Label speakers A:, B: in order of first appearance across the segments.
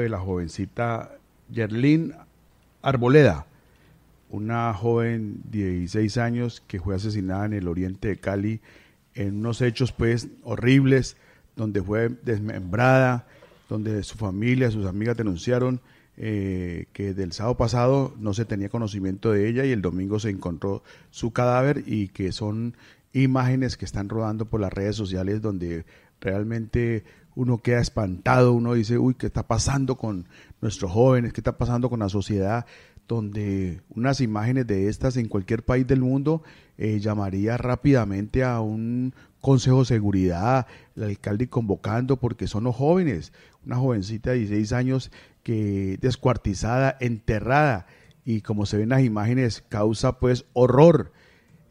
A: de la jovencita Yerlin Arboleda, una joven de 16 años que fue asesinada en el oriente de Cali en unos hechos pues horribles, donde fue desmembrada, donde su familia, sus amigas denunciaron eh, que del sábado pasado no se tenía conocimiento de ella y el domingo se encontró su cadáver y que son imágenes que están rodando por las redes sociales donde realmente uno queda espantado, uno dice, uy, ¿qué está pasando con nuestros jóvenes? ¿Qué está pasando con la sociedad? Donde unas imágenes de estas en cualquier país del mundo eh, llamaría rápidamente a un consejo de seguridad, el alcalde convocando, porque son los jóvenes, una jovencita de 16 años que descuartizada, enterrada, y como se ven las imágenes, causa pues horror.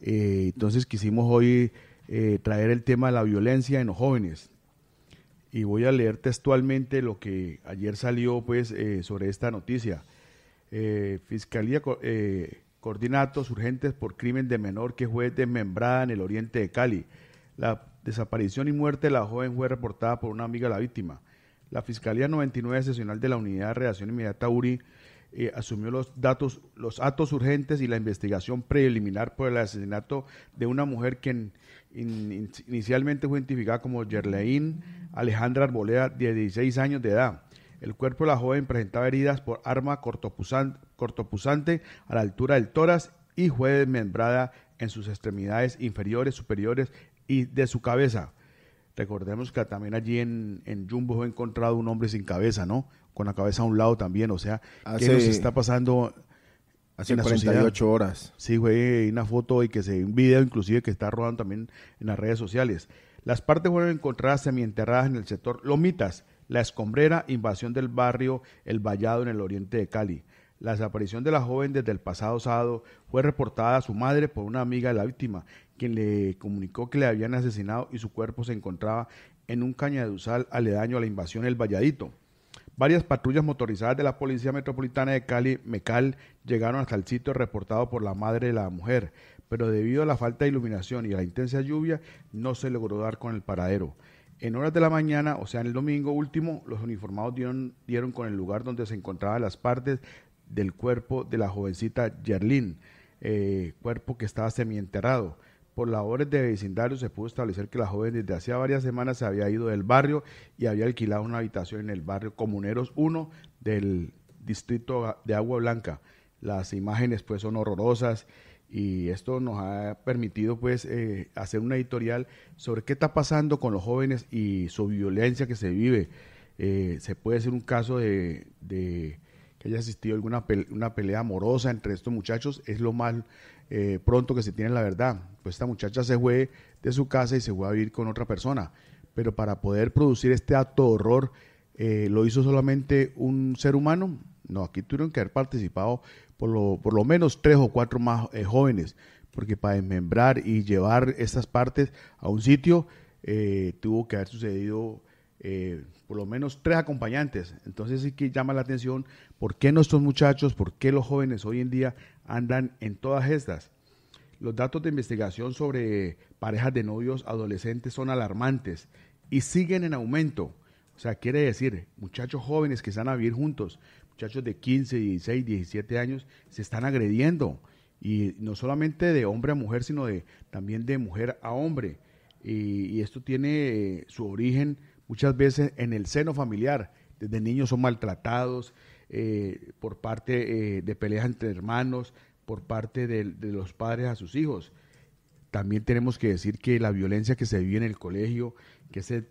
A: Eh, entonces quisimos hoy eh, traer el tema de la violencia en los jóvenes y voy a leer textualmente lo que ayer salió pues eh, sobre esta noticia. Eh, Fiscalía eh, coordinatos urgentes por crimen de menor que fue desmembrada en el oriente de Cali. La desaparición y muerte de la joven fue reportada por una amiga de la víctima. La Fiscalía 99 Sesional de la Unidad de Redacción Inmediata URI eh, asumió los datos, los actos urgentes y la investigación preliminar por el asesinato de una mujer que inicialmente fue identificada como Yerleín Alejandra Arboleda, de 16 años de edad. El cuerpo de la joven presentaba heridas por arma cortopusante a la altura del tórax y fue desmembrada en sus extremidades inferiores, superiores y de su cabeza. Recordemos que también allí en, en Jumbo fue encontrado un hombre sin cabeza, ¿no? con la cabeza a un lado también. O sea, se nos está pasando
B: hace en la 48 horas?
A: Sí, fue una foto y que se un video inclusive que está rodando también en las redes sociales. Las partes fueron encontradas semienterradas en el sector Lomitas, La Escombrera, invasión del barrio El Vallado en el oriente de Cali. La desaparición de la joven desde el pasado sábado fue reportada a su madre por una amiga de la víctima, quien le comunicó que le habían asesinado y su cuerpo se encontraba en un cañaduzal aledaño a la invasión El Valladito. Varias patrullas motorizadas de la Policía Metropolitana de Cali, MECAL, llegaron hasta el sitio reportado por la madre de la mujer, pero debido a la falta de iluminación y a la intensa lluvia, no se logró dar con el paradero. En horas de la mañana, o sea, en el domingo último, los uniformados dieron, con el lugar donde se encontraban las partes del cuerpo de la jovencita Yerlin, eh, cuerpo que estaba semienterrado. Por labores de vecindario se pudo establecer que la joven desde hacía varias semanas se había ido del barrio y había alquilado una habitación en el barrio Comuneros 1 del distrito de Agua Blanca. Las imágenes pues son horrorosas y esto nos ha permitido pues eh, hacer una editorial sobre qué está pasando con los jóvenes y su violencia que se vive. Eh, se puede ser un caso de, que haya existido alguna una pelea amorosa entre estos muchachos, es lo más eh, pronto que se tiene la verdad. Pues esta muchacha se fue de su casa y se fue a vivir con otra persona. Pero para poder producir este acto de horror, eh, ¿lo hizo solamente un ser humano? No, aquí tuvieron que haber participado por lo, por lo menos tres o cuatro más eh, jóvenes, porque para desmembrar y llevar estas partes a un sitio tuvo que haber sucedido por lo menos tres acompañantes. Entonces sí que llama la atención por qué nuestros muchachos, por qué los jóvenes hoy en día andan en todas estas. Los datos de investigación sobre parejas de novios adolescentes son alarmantes y siguen en aumento. O sea, quiere decir, muchachos jóvenes que están a vivir juntos, muchachos de 15, 16, 17 años, se están agrediendo. Y no solamente de hombre a mujer, sino de, también de mujer a hombre. Y, y esto tiene eh, su origen muchas veces en el seno familiar. Desde niños son maltratados, eh, por parte eh, de peleas entre hermanos, por parte de, los padres a sus hijos. También tenemos que decir que la violencia que se vive en el colegio, que es el,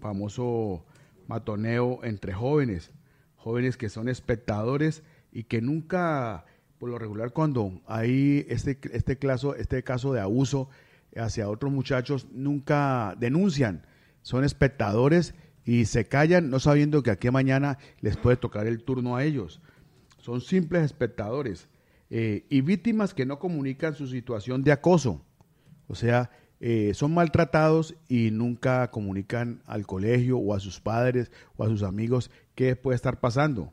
A: famoso matoneo entre jóvenes, jóvenes que son espectadores y que nunca, por lo regular, cuando hay este, este, caso, este caso de abuso hacia otros muchachos, nunca denuncian, son espectadores y se callan no sabiendo que aquí mañana les puede tocar el turno a ellos. Son simples espectadores eh, y víctimas que no comunican su situación de acoso. O sea, eh, son maltratados y nunca comunican al colegio o a sus padres o a sus amigos qué puede estar pasando.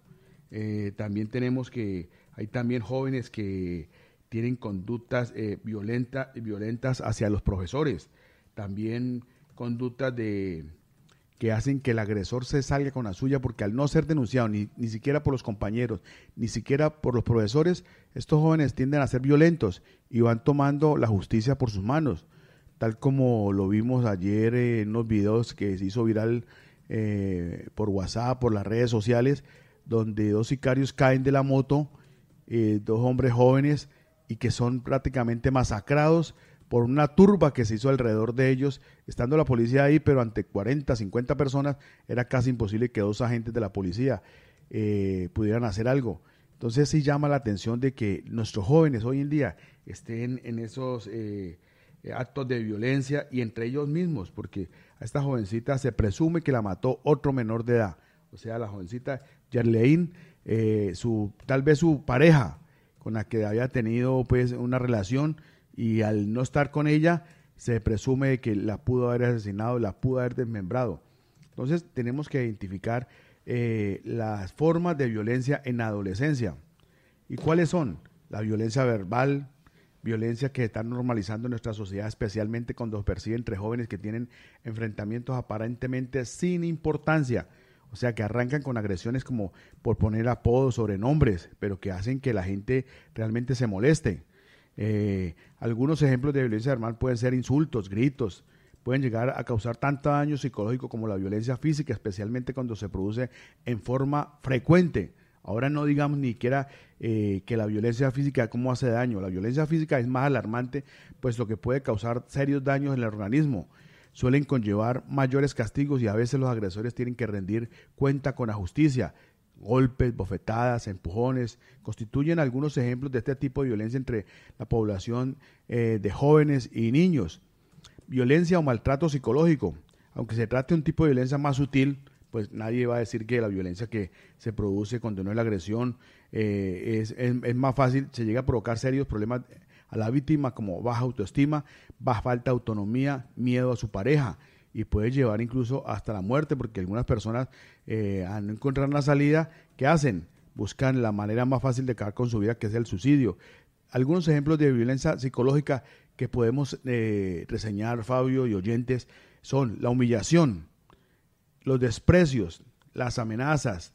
A: Eh, también tenemos que hay también jóvenes que tienen conductas violenta, violentas hacia los profesores, también conductas de, que hacen que el agresor se salga con la suya, porque al no ser denunciado ni, ni, siquiera por los compañeros, ni siquiera por los profesores, estos jóvenes tienden a ser violentos y van tomando la justicia por sus manos, tal como lo vimos ayer en unos videos que se hizo viral eh, por WhatsApp, por las redes sociales, donde dos sicarios caen de la moto, eh, dos hombres jóvenes, y que son prácticamente masacrados por una turba que se hizo alrededor de ellos, estando la policía ahí, pero ante 40, 50 personas era casi imposible que dos agentes de la policía eh, pudieran hacer algo. Entonces sí llama la atención de que nuestros jóvenes hoy en día estén en esos eh, actos de violencia y entre ellos mismos, porque a esta jovencita se presume que la mató otro menor de edad, o sea, la jovencita Yerlein, eh, su, tal vez su pareja con la que había tenido pues una relación, y al no estar con ella se presume que la pudo haber asesinado, la pudo haber desmembrado. Entonces tenemos que identificar eh, las formas de violencia en adolescencia. ¿Y cuáles son? La violencia verbal, violencia que está normalizando nuestra sociedad, especialmente cuando percibe entre jóvenes que tienen enfrentamientos aparentemente sin importancia. O sea, que arrancan con agresiones como por poner apodos, sobrenombres, pero que hacen que la gente realmente se moleste. Eh, algunos ejemplos de violencia verbal pueden ser insultos, gritos, pueden llegar a causar tanto daño psicológico como la violencia física, especialmente cuando se produce en forma frecuente. Ahora no digamos ni siquiera eh, que la violencia física, cómo hace daño. La violencia física es más alarmante, pues lo que puede causar serios daños en el organismo. Suelen conllevar mayores castigos y a veces los agresores tienen que rendir cuenta con la justicia golpes, bofetadas, empujones, constituyen algunos ejemplos de este tipo de violencia entre la población eh, de jóvenes y niños. Violencia o maltrato psicológico. Aunque se trate de un tipo de violencia más sutil, pues nadie va a decir que la violencia que se produce cuando no es la agresión eh, es, es más fácil, se llega a provocar serios problemas a la víctima como baja autoestima, baja falta de autonomía, miedo a su pareja, y puede llevar incluso hasta la muerte, porque algunas personas eh, al no encontrar una salida, ¿qué hacen? Buscan la manera más fácil de acabar con su vida, que es el suicidio. Algunos ejemplos de violencia psicológica que podemos eh, reseñar, Fabio y oyentes, son la humillación, los desprecios, las amenazas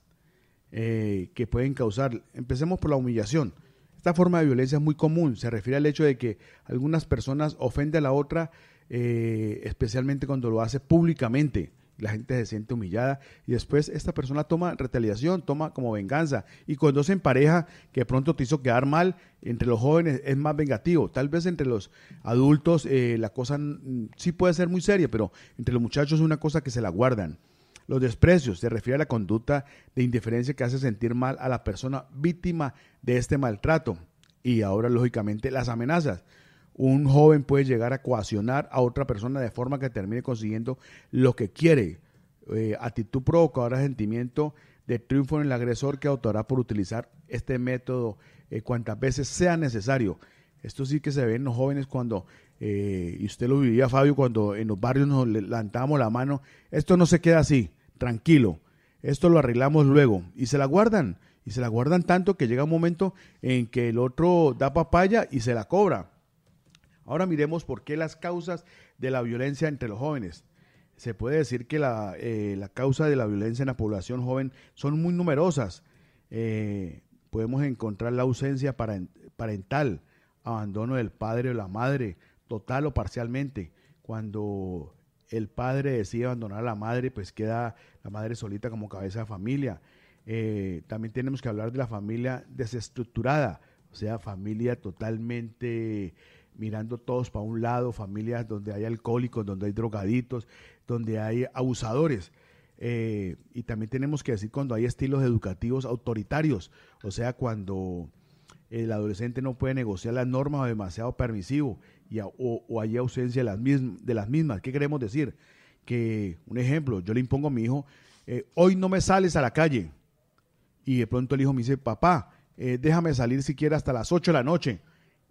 A: eh, que pueden causar. Empecemos por la humillación. Esta forma de violencia es muy común. Se refiere al hecho de que algunas personas ofenden a la otra eh, especialmente cuando lo hace públicamente. La gente se siente humillada y después esta persona toma retaliación, toma como venganza. Y cuando se empareja, que pronto te hizo quedar mal, entre los jóvenes es más vengativo. Tal vez entre los adultos eh, la cosa sí puede ser muy seria, pero entre los muchachos es una cosa que se la guardan. Los desprecios se refiere a la conducta de indiferencia que hace sentir mal a la persona víctima de este maltrato. Y ahora, lógicamente, las amenazas un joven puede llegar a coaccionar a otra persona de forma que termine consiguiendo lo que quiere. Eh, actitud provocadora, sentimiento de triunfo en el agresor que autorá por utilizar este método eh, cuantas veces sea necesario. Esto sí que se ve en los jóvenes cuando, eh, y usted lo vivía Fabio, cuando en los barrios nos levantábamos la mano, esto no se queda así, tranquilo, esto lo arreglamos luego, y se la guardan, y se la guardan tanto que llega un momento en que el otro da papaya y se la cobra Ahora miremos por qué las causas de la violencia entre los jóvenes. Se puede decir que la, eh, causa de la violencia en la población joven son muy numerosas. Eh, podemos encontrar la ausencia parental, abandono del padre o la madre, total o parcialmente. Cuando el padre decide abandonar a la madre, pues queda la madre solita como cabeza de familia. Eh, también tenemos que hablar de la familia desestructurada, o sea, familia totalmente mirando todos para un lado, familias donde hay alcohólicos, donde hay drogaditos, donde hay abusadores. Eh, y también tenemos que decir cuando hay estilos educativos autoritarios, o sea, cuando el adolescente no puede negociar las normas o demasiado permisivo y o, hay ausencia de las, mismas. ¿Qué queremos decir? Que, un ejemplo, yo le impongo a mi hijo, eh, hoy no me sales a la calle. Y de pronto el hijo me dice, papá, eh, déjame salir siquiera hasta las 8 de la noche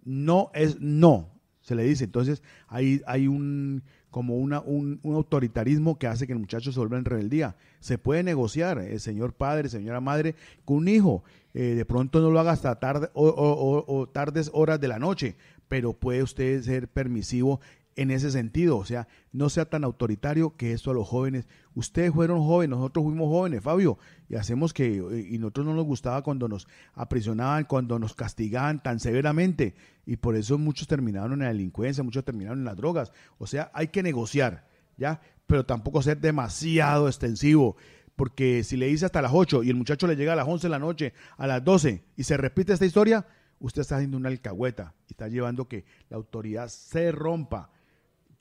A: no es no, se le dice. Entonces hay, hay un como una, un, autoritarismo que hace que el muchacho se vuelva en rebeldía. Se puede negociar, el señor padre, señora madre, con un hijo. Eh, de pronto no lo haga hasta tarde o, tardes horas de la noche, pero puede usted ser permisivo en ese sentido. O sea, no sea tan autoritario que esto a los jóvenes. Ustedes fueron jóvenes, nosotros fuimos jóvenes, Fabio, y hacemos que, eh, y nosotros no nos gustaba cuando nos aprisionaban, cuando nos castigaban tan severamente. Y por eso muchos terminaron en la delincuencia, muchos terminaron en las drogas. O sea, hay que negociar, ¿ya? Pero tampoco ser demasiado extensivo. Porque si le dice hasta las 8 y el muchacho le llega a las 11 de la noche, a las 12 y se repite esta historia, usted está haciendo una alcahueta y está llevando que la autoridad se rompa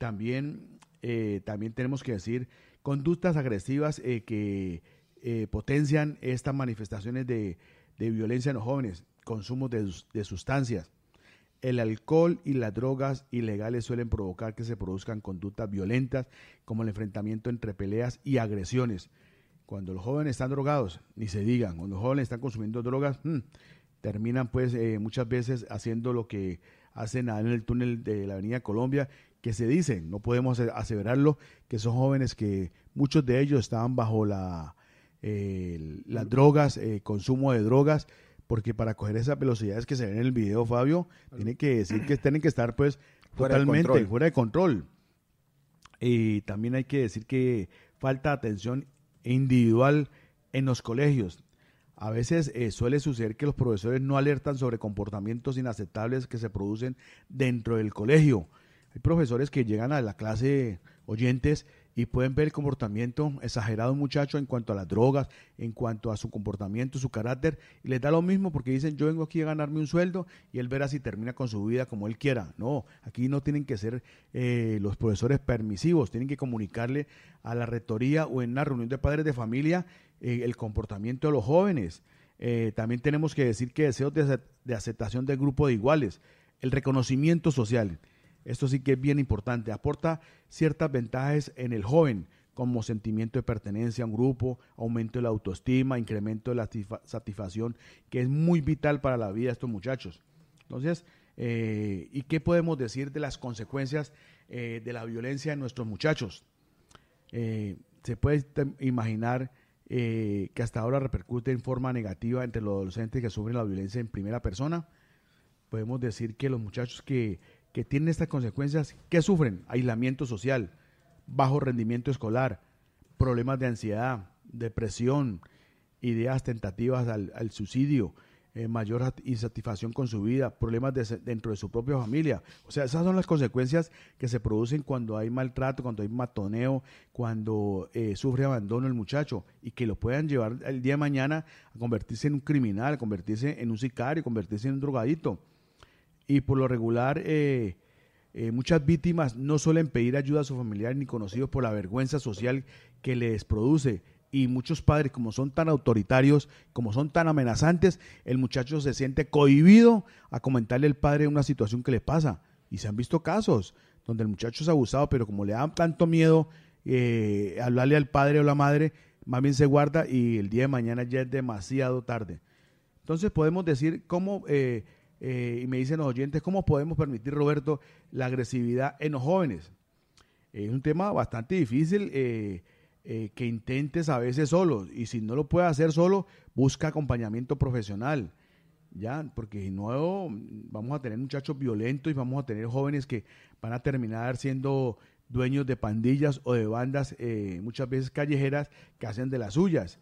A: también, eh, también tenemos que decir conductas agresivas eh, que eh, potencian estas manifestaciones de, violencia en los jóvenes, consumo de, sustancias. El alcohol y las drogas ilegales suelen provocar que se produzcan conductas violentas como el enfrentamiento entre peleas y agresiones. Cuando los jóvenes están drogados, ni se digan, cuando los jóvenes están consumiendo drogas, mm, terminan pues muchas veces haciendo lo que hacen en el túnel de la Avenida Colombia que se dicen, no podemos aseverarlo, que son jóvenes que muchos de ellos estaban bajo la, las drogas, eh, consumo de drogas, porque para coger esas velocidades que se ven en el video, Fabio, tiene que decir que tienen que estar pues totalmente fuera de control. Y también hay que decir que falta atención individual en los colegios. A veces eh, suele suceder que los profesores no alertan sobre comportamientos inaceptables que se producen dentro del colegio hay profesores que llegan a la clase oyentes y pueden ver el comportamiento exagerado de un muchacho en cuanto a las drogas, en cuanto a su comportamiento, su carácter, y les da lo mismo porque dicen yo vengo aquí a ganarme un sueldo y él verá si termina con su vida como él quiera. No, aquí no tienen que ser eh, los profesores permisivos, tienen que comunicarle a la rectoría o en una reunión de padres de familia eh, el comportamiento de los jóvenes. Eh, también tenemos que decir que deseos de aceptación del grupo de iguales, el reconocimiento social. Esto sí que es bien importante. Aporta ciertas ventajas en el joven, como sentimiento de pertenencia a un grupo, aumento de la autoestima, incremento de la satisfacción, que es muy vital para la vida de estos muchachos. Entonces, eh, ¿y qué podemos decir de las consecuencias eh, de la violencia en nuestros muchachos? Eh, se puede imaginar que hasta ahora repercute en forma negativa entre los adolescentes que sufren la violencia en primera persona. Podemos decir que los muchachos que que tienen estas consecuencias, ¿qué sufren? Aislamiento social, bajo rendimiento escolar, problemas de ansiedad, depresión, ideas tentativas al, suicidio, eh, mayor insatisfacción con su vida, problemas dentro de su propia familia. O sea, esas son las consecuencias que se producen cuando hay maltrato, cuando hay matoneo, cuando eh, sufre abandono el muchacho y que lo puedan llevar el día de mañana a convertirse en un criminal, a convertirse en un sicario, a convertirse en un drogadito y por lo regular eh, eh, muchas víctimas no suelen pedir ayuda a su familiar ni conocidos por la vergüenza social que les produce. Y muchos padres, como son tan autoritarios, como son tan amenazantes, el muchacho se siente cohibido a comentarle al padre una situación que le pasa. Y se han visto casos donde el muchacho es abusado, pero como le dan tanto miedo eh, hablarle al padre o la madre, más bien se guarda y el día de mañana ya es demasiado tarde. Entonces podemos decir cómo eh, y me dicen los oyentes, ¿cómo podemos permitir, Roberto, la agresividad en los jóvenes? Es un tema bastante difícil eh, eh, que intentes a veces solo. Y si no lo puedes hacer solo, busca acompañamiento profesional. ¿ya? Porque si no, vamos a tener muchachos violentos y vamos a tener jóvenes que van a terminar siendo dueños de pandillas o de bandas, muchas veces callejeras, que hacen de las suyas.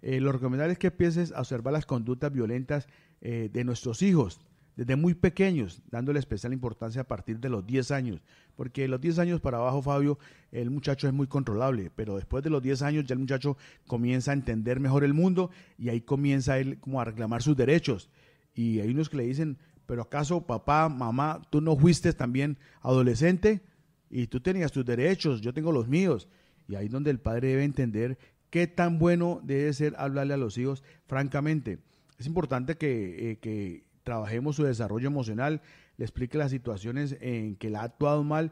A: lo recomendable es que empieces a observar las conductas violentas de nuestros hijos desde muy pequeños, dándole especial importancia a partir de los 10 años, porque los 10 años para abajo, Fabio, el muchacho es muy controlable, pero después de los 10 años ya el muchacho comienza a entender mejor el mundo y ahí comienza él como a reclamar sus derechos. Y hay unos que le dicen, pero acaso papá, mamá, tú no fuiste también adolescente y tú tenías tus derechos, yo tengo los míos. Y ahí es donde el padre debe entender qué tan bueno debe ser hablarle a los hijos francamente. Es importante que, eh, que trabajemos su desarrollo emocional, le explique las situaciones en que la ha actuado mal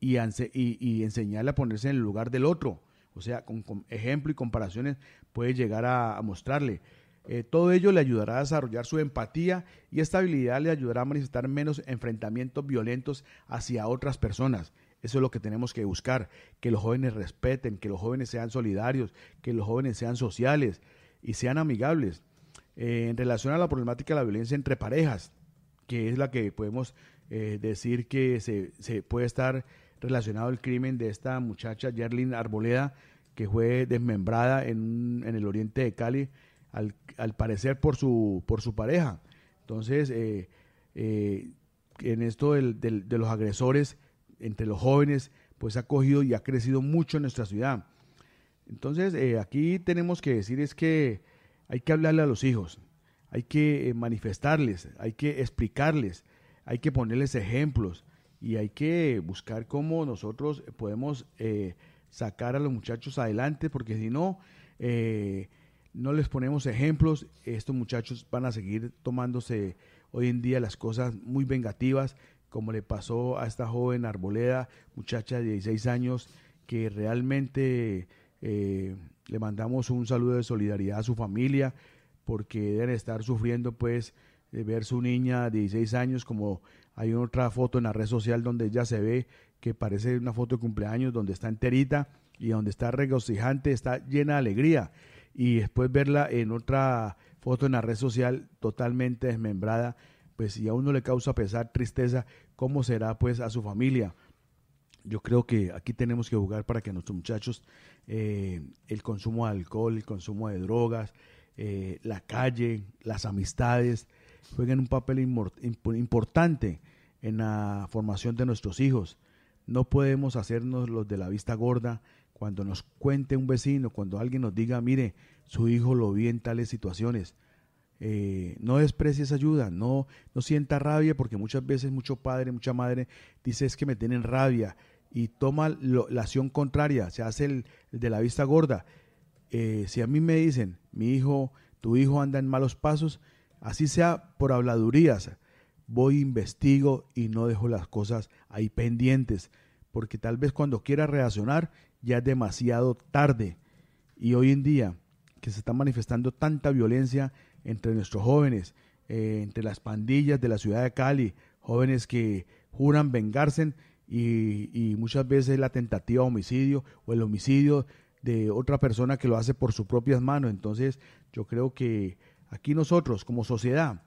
A: y, enseñarle a ponerse en el lugar del otro. O sea, con, ejemplo y comparaciones puede llegar a, mostrarle. Eh, todo ello le ayudará a desarrollar su empatía y esta habilidad le ayudará a manifestar menos enfrentamientos violentos hacia otras personas. Eso es lo que tenemos que buscar, que los jóvenes respeten, que los jóvenes sean solidarios, que los jóvenes sean sociales y sean amigables. Eh, en relación a la problemática de la violencia entre parejas, que es la que podemos eh, decir que se, puede estar relacionado el crimen de esta muchacha, Yerlin Arboleda, que fue desmembrada en, en el oriente de Cali, al, parecer por su, por su pareja. Entonces, eh, en esto de los agresores entre los jóvenes, pues ha cogido y ha crecido mucho en nuestra ciudad. Entonces, aquí tenemos que decir es que hay que hablarle a los hijos, hay que eh, manifestarles, hay que explicarles, hay que ponerles ejemplos y hay que buscar cómo nosotros podemos eh, sacar a los muchachos adelante, porque si no, eh, no les ponemos ejemplos, estos muchachos van a seguir tomándose hoy en día las cosas muy vengativas, como le pasó a esta joven arboleda, muchacha de 16 años, que realmente le mandamos un saludo de solidaridad a su familia porque deben estar sufriendo pues de ver su niña de 16 años como hay otra foto en la red social donde ella se ve que parece una foto de cumpleaños donde está enterita y donde está regocijante, está llena de alegría y después verla en otra foto en la red social totalmente desmembrada, pues si a uno le causa pesar, tristeza, ¿cómo será pues a su familia? Yo creo que aquí tenemos que jugar para que nuestros muchachos eh, el consumo de alcohol, el consumo de drogas, eh, la calle, las amistades, jueguen un papel importante en la formación de nuestros hijos. No podemos hacernos los de la vista gorda cuando nos cuente un vecino, cuando alguien nos diga, mire, su hijo lo vi en tales situaciones. Eh, no desprecies ayuda, no, no sienta rabia, porque muchas veces mucho padre, mucha madre dice es que me tienen rabia y toma la acción contraria, se hace el, de la vista gorda. Eh, si a mí me dicen, mi hijo, tu hijo anda en malos pasos, así sea por habladurías, voy, investigo y no dejo las cosas ahí pendientes, porque tal vez cuando quiera reaccionar ya es demasiado tarde. Y hoy en día que se está manifestando tanta violencia, entre nuestros jóvenes, eh, entre las pandillas de la ciudad de Cali, jóvenes que juran vengarse y, muchas veces la tentativa de homicidio o el homicidio de otra persona que lo hace por sus propias manos. Entonces yo creo que aquí nosotros como sociedad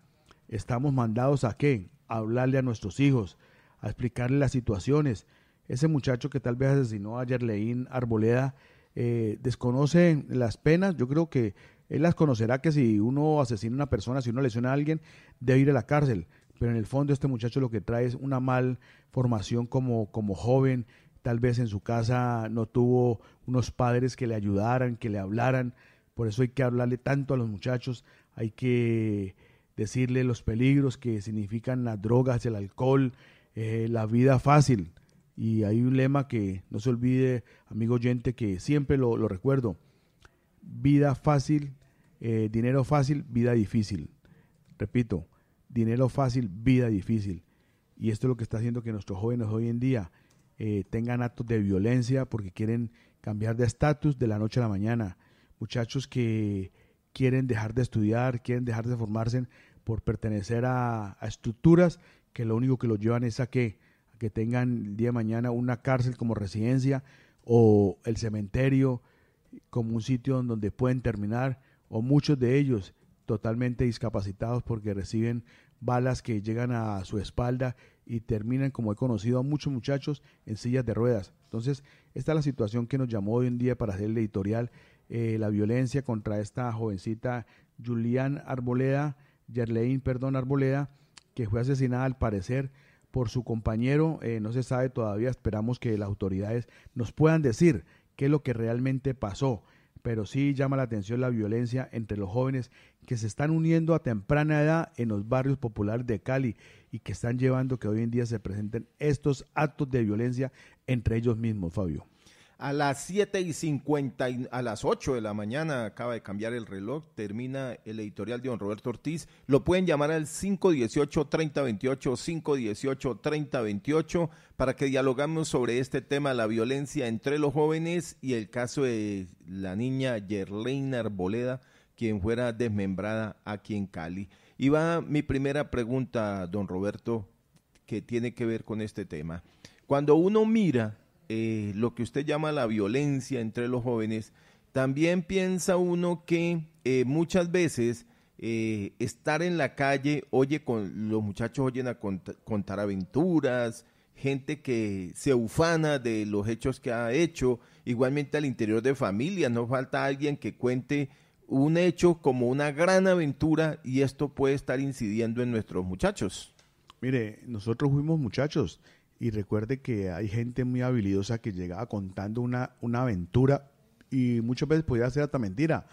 A: estamos mandados a qué? A hablarle a nuestros hijos, a explicarle las situaciones. Ese muchacho que tal vez asesinó a Yerleín Arboleda eh, desconoce las penas. Yo creo que él las conocerá que si uno asesina a una persona, si uno lesiona a alguien, debe ir a la cárcel. Pero en el fondo este muchacho lo que trae es una mal formación como, como joven. Tal vez en su casa no tuvo unos padres que le ayudaran, que le hablaran. Por eso hay que hablarle tanto a los muchachos. Hay que decirle los peligros que significan las drogas, el alcohol, eh, la vida fácil. Y hay un lema que no se olvide, amigo oyente, que siempre lo recuerdo. Vida fácil, eh, dinero fácil, vida difícil. Repito, dinero fácil, vida difícil. Y esto es lo que está haciendo que nuestros jóvenes hoy en día eh, tengan actos de violencia porque quieren cambiar de estatus de la noche a la mañana. Muchachos que quieren dejar de estudiar, quieren dejar de formarse por pertenecer a, estructuras que lo único que los llevan es a que, a que tengan el día de mañana una cárcel como residencia o el cementerio como un sitio donde pueden terminar o muchos de ellos totalmente discapacitados porque reciben balas que llegan a su espalda y terminan, como he conocido a muchos muchachos, en sillas de ruedas. Entonces, esta es la situación que nos llamó hoy en día para hacer el editorial, eh, la violencia contra esta jovencita Julián Arboleda, Yerlein, perdón, Arboleda, que fue asesinada al parecer por su compañero, eh, no se sabe todavía, esperamos que las autoridades nos puedan decir qué es lo que realmente pasó, pero sí llama la atención la violencia entre los jóvenes que se están uniendo a temprana edad en los barrios populares de Cali y que están llevando que hoy en día se presenten estos actos de violencia entre ellos mismos, Fabio.
B: A las 7 y 50, a las 8 de la mañana, acaba de cambiar el reloj, termina el editorial de don Roberto Ortiz. Lo pueden llamar al 518-3028, 518-3028, para que dialogamos sobre este tema, la violencia entre los jóvenes y el caso de la niña Yerleina Arboleda, quien fuera desmembrada aquí en Cali. Y va mi primera pregunta, don Roberto, que tiene que ver con este tema. Cuando uno mira eh, lo que usted llama la violencia entre los jóvenes, también piensa uno que eh, muchas veces eh, estar en la calle, oye, con, los muchachos oyen a contar aventuras, gente que se ufana de los hechos que ha hecho, igualmente al interior de familias, no falta alguien que cuente un hecho como una gran aventura y esto puede estar incidiendo en nuestros muchachos. Mire,
A: nosotros fuimos muchachos y recuerde que hay gente muy habilidosa que llegaba contando una, una aventura y muchas veces podía ser hasta mentira.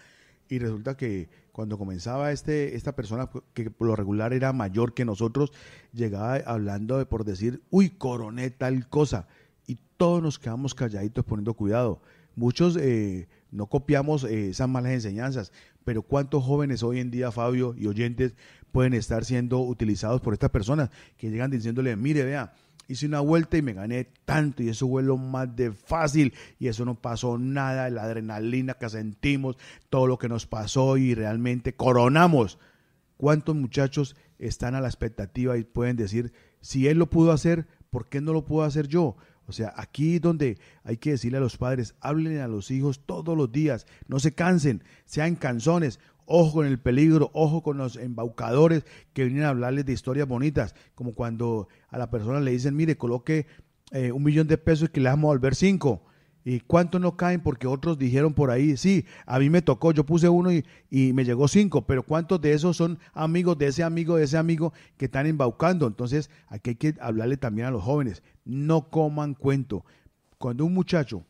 A: Y resulta que cuando comenzaba este, esta persona, que por lo regular era mayor que nosotros, llegaba hablando de por decir, uy, coroné tal cosa. Y todos nos quedamos calladitos poniendo cuidado. Muchos eh, no copiamos eh, esas malas enseñanzas, pero ¿cuántos jóvenes hoy en día, Fabio y oyentes, pueden estar siendo utilizados por estas personas que llegan diciéndole, mire, vea, hice una vuelta y me gané tanto y eso fue lo más de fácil y eso no pasó nada, la adrenalina que sentimos, todo lo que nos pasó y realmente coronamos. ¿Cuántos muchachos están a la expectativa y pueden decir, si él lo pudo hacer, ¿por qué no lo puedo hacer yo? O sea, aquí es donde hay que decirle a los padres, hablen a los hijos todos los días, no se cansen, sean canzones. Ojo con el peligro, ojo con los embaucadores que vienen a hablarles de historias bonitas, como cuando a la persona le dicen, mire, coloque eh, un millón de pesos y que le vamos a volver cinco. ¿Y cuántos no caen? Porque otros dijeron por ahí, sí, a mí me tocó, yo puse uno y, me llegó cinco, pero ¿cuántos de esos son amigos de ese amigo, de ese amigo que están embaucando? Entonces, aquí hay que hablarle también a los jóvenes, no coman cuento. Cuando un muchacho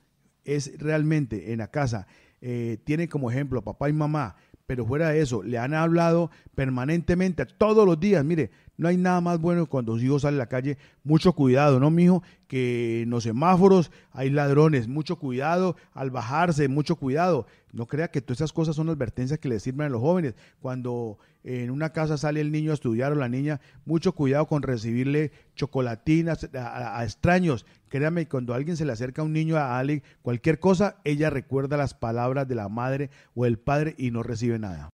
A: es realmente en la casa, eh, tiene como ejemplo papá y mamá, pero fuera de eso, le han hablado permanentemente, todos los días, mire, no hay nada más bueno que cuando su hijo sale a la calle. Mucho cuidado, ¿no, mijo? Que en los semáforos hay ladrones. Mucho cuidado al bajarse, mucho cuidado. No crea que todas esas cosas son advertencias que le sirven a los jóvenes. Cuando en una casa sale el niño a estudiar o la niña, mucho cuidado con recibirle chocolatinas a, extraños. Créame, cuando alguien se le acerca a un niño, a alguien, cualquier cosa, ella recuerda las palabras de la madre o el padre y no recibe nada.